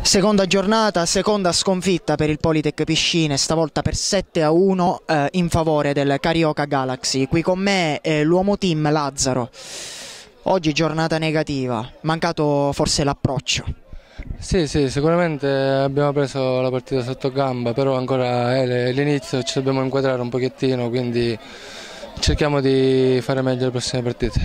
Seconda giornata, seconda sconfitta per il Politec Piscine, stavolta per 7 a 1 eh, in favore del Carioca Galaxy. Qui con me eh, l'uomo team Lazzaro. Oggi giornata negativa, mancato forse l'approccio. Sì, sì, sicuramente abbiamo preso la partita sotto gamba, però ancora è eh, l'inizio, ci dobbiamo inquadrare un pochettino, quindi cerchiamo di fare meglio le prossime partite.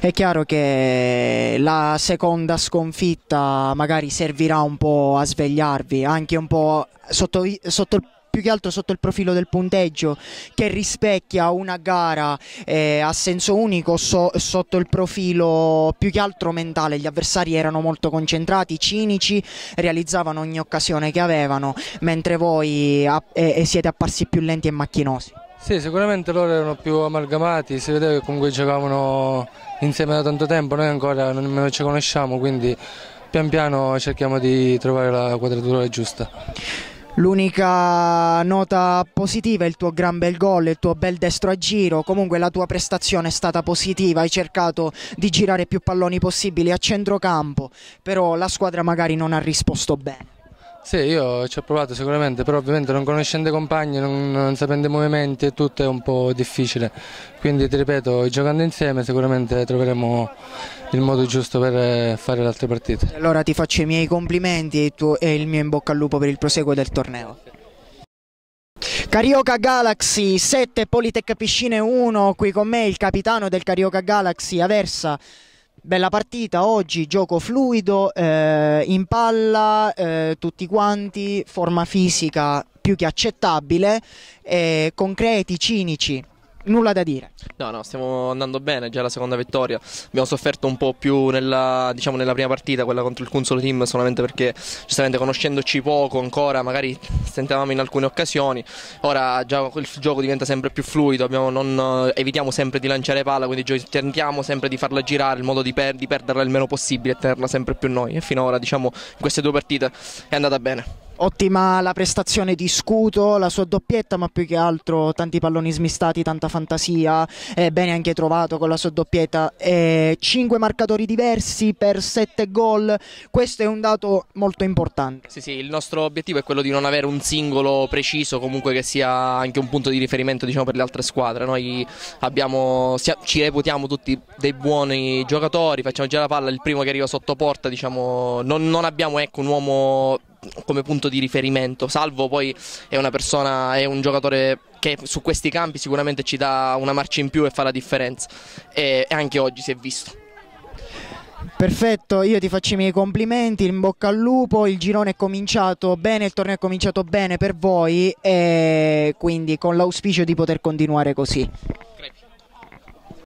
È chiaro che la seconda sconfitta magari servirà un po' a svegliarvi, anche un po' sotto, sotto il più che altro sotto il profilo del punteggio che rispecchia una gara eh, a senso unico so, sotto il profilo più che altro mentale gli avversari erano molto concentrati cinici realizzavano ogni occasione che avevano mentre voi a, eh, eh siete apparsi più lenti e macchinosi sì, sicuramente loro erano più amalgamati, si vedeva che comunque giocavano insieme da tanto tempo, noi ancora non ci conosciamo, quindi pian piano cerchiamo di trovare la quadratura giusta. L'unica nota positiva è il tuo gran bel gol, il tuo bel destro a giro, comunque la tua prestazione è stata positiva, hai cercato di girare più palloni possibili a centrocampo, però la squadra magari non ha risposto bene. Sì, io ci ho provato sicuramente, però ovviamente non conoscendo i compagni, non, non sapendo i movimenti e tutto è un po' difficile. Quindi ti ripeto, giocando insieme sicuramente troveremo il modo giusto per fare le altre partite. Allora ti faccio i miei complimenti e, tu, e il mio in bocca al lupo per il proseguo del torneo. Carioca Galaxy 7, Politec Piscine 1, qui con me il capitano del Carioca Galaxy, Aversa. Bella partita oggi, gioco fluido, eh, in palla, eh, tutti quanti, forma fisica più che accettabile, eh, concreti, cinici, nulla da dire. No, no, stiamo andando bene, già la seconda vittoria. Abbiamo sofferto un po' più nella, diciamo, nella prima partita, quella contro il Consolo Team, solamente perché giustamente conoscendoci poco ancora, magari stentavamo in alcune occasioni, ora già il gioco diventa sempre più fluido, non, eh, evitiamo sempre di lanciare palla, quindi tentiamo sempre di farla girare, in modo di, per, di perderla il meno possibile e tenerla sempre più noi e finora diciamo in queste due partite è andata bene ottima la prestazione di Scuto, la sua doppietta, ma più che altro tanti palloni smistati, tanta fantasia, eh, bene anche trovato con la sua doppietta. Eh, 5 marcatori diversi per 7 gol, questo è un dato molto importante. Sì, sì, il nostro obiettivo è quello di non avere un singolo preciso, comunque che sia anche un punto di riferimento diciamo, per le altre squadre. Noi abbiamo, ci reputiamo tutti dei buoni giocatori, facciamo già la palla, il primo che arriva sotto porta, diciamo, non, non abbiamo ecco, un uomo come punto di riferimento. Salvo poi è una persona, è un giocatore che su questi campi sicuramente ci dà una marcia in più e fa la differenza. E anche oggi si è visto. Perfetto, io ti faccio i miei complimenti, in bocca al lupo, il girone è cominciato bene, il torneo è cominciato bene per voi e quindi con l'auspicio di poter continuare così.